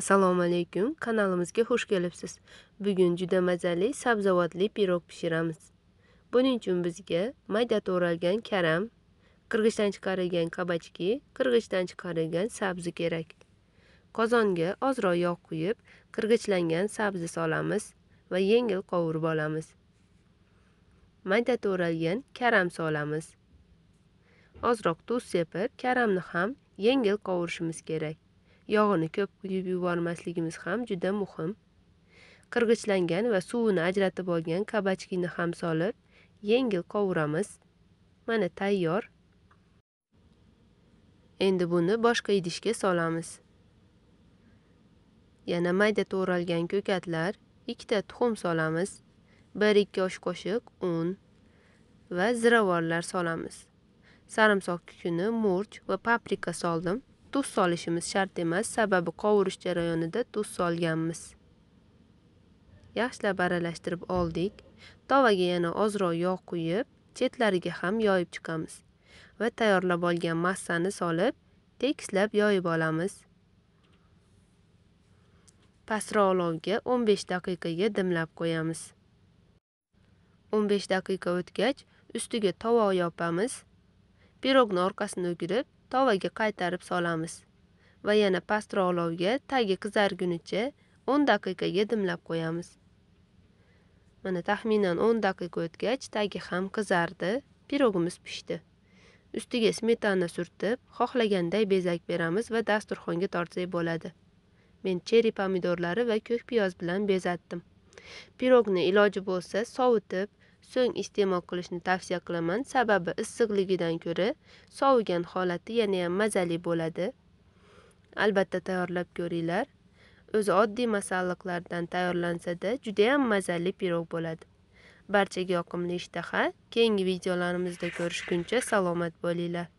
assalomu alaykum kanalimizga xush kelibsiz bugun juda mazali sabzavotli pirog pishiramiz buning uchun bizga mayda to'ralgan karam qirg'ichdan chiqarilgan kabachki qirg'ichdan chiqarilgan sabzi kerak qozonga ozroq yog' quyib qirg'ichlangan sabzi solamiz va yengil qovurib olamiz mayda to'ralgan karam solamiz ozroq tuz sepib karamni ham yengil qovurishimiz kerak yog'ini ko'p quyib yubormasligimiz ham juda muhim qirg'ichlangan va suvini ajratib olgan kabachkini ham solib yengil qovuramiz mana tayyor endi buni boshqa idishga solamiz yana mayda to'ralgan ko'katlar ikkita tuxum solamiz bir ikki osh qoshiq un va ziravorlar solamiz sarimsoq kukuni murch va paprika soldim tuz solishimiz shart emas sababi qovurish jarayonida tuz solganmiz yaxshilab aralashtirib oldik tovaga yana ozroq yog' quyib chetlariga ham yoyib chiqamiz va tayyorlab olgan massani solib tekislab yoyib olamiz pastroq olovga 15 daqiqaga dimlab qo'yamiz 15 daqiqa o'tgach ustiga tovoq yopamiz pirogni orqasini o'girib tovaga qaytarib solamiz va yana pastroq olovga tagi qizargunicha 10 daqiqaga dimlab qo'yamiz mana taxminan 10 daqiqa o'tgach tagi ham qizardi pirogimiz pishdi ustiga smetana surtib xohlaganday bezak beramiz va dasturxonga tortsak bo'ladi men cheri pomidorlari va ko'k piyoz bilan bezatdim pirogni iloji bo'lsa sovutib so'ng iste'mol qilishni tavsiya qilaman sababi issiqligidan ko'ra sovigan holati yana ham mazali bo'ladi albatta tayyorlab ko'ringlar o'zi oddiy masalliqlardan tayyorlansada da juda ham mazali pirog bo'ladi barchaga yoqimli ishtaha keyingi videolarimizda ko'rishguncha salomat bo'linglar